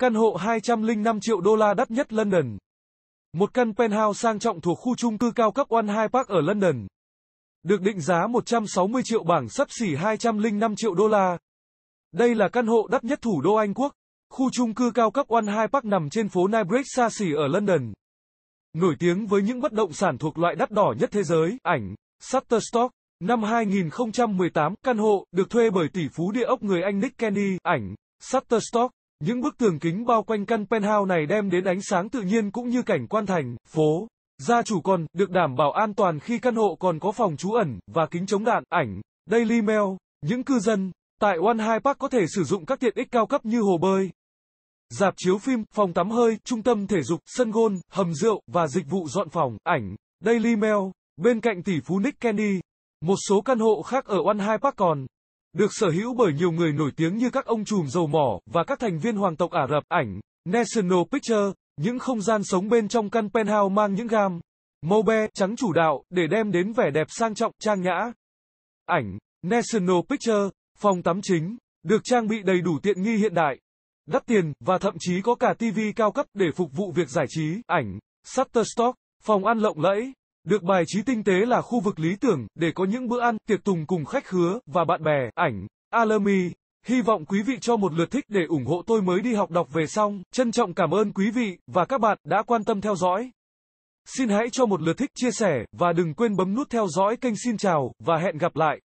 Căn hộ 205 triệu đô la đắt nhất London. Một căn penthouse sang trọng thuộc khu chung cư cao cấp One High Park ở London. Được định giá 160 triệu bảng sấp xỉ 205 triệu đô la. Đây là căn hộ đắt nhất thủ đô Anh Quốc. Khu chung cư cao cấp One High Park nằm trên phố Knightsbridge xa xỉ ở London. Nổi tiếng với những bất động sản thuộc loại đắt đỏ nhất thế giới, ảnh, Shutterstock. Năm 2018, căn hộ được thuê bởi tỷ phú địa ốc người Anh Nick Kenny, ảnh, Shutterstock. Những bức tường kính bao quanh căn penthouse này đem đến ánh sáng tự nhiên cũng như cảnh quan thành, phố. Gia chủ còn được đảm bảo an toàn khi căn hộ còn có phòng trú ẩn và kính chống đạn, ảnh, Daily Mail. Những cư dân tại One High Park có thể sử dụng các tiện ích cao cấp như hồ bơi, dạp chiếu phim, phòng tắm hơi, trung tâm thể dục, sân golf, hầm rượu và dịch vụ dọn phòng, ảnh, Daily Mail. Bên cạnh tỷ phú Nick Candy, một số căn hộ khác ở One High Park còn được sở hữu bởi nhiều người nổi tiếng như các ông trùm dầu mỏ và các thành viên hoàng tộc Ả Rập ảnh, National Picture, những không gian sống bên trong căn penthouse mang những gam, màu be trắng chủ đạo để đem đến vẻ đẹp sang trọng, trang nhã. Ảnh, National Picture, phòng tắm chính, được trang bị đầy đủ tiện nghi hiện đại, đắt tiền và thậm chí có cả TV cao cấp để phục vụ việc giải trí, ảnh, Shutterstock, phòng ăn lộng lẫy. Được bài trí tinh tế là khu vực lý tưởng để có những bữa ăn, tiệc tùng cùng khách khứa và bạn bè, ảnh, alumni. Hy vọng quý vị cho một lượt thích để ủng hộ tôi mới đi học đọc về xong. Trân trọng cảm ơn quý vị và các bạn đã quan tâm theo dõi. Xin hãy cho một lượt thích chia sẻ và đừng quên bấm nút theo dõi kênh xin chào và hẹn gặp lại.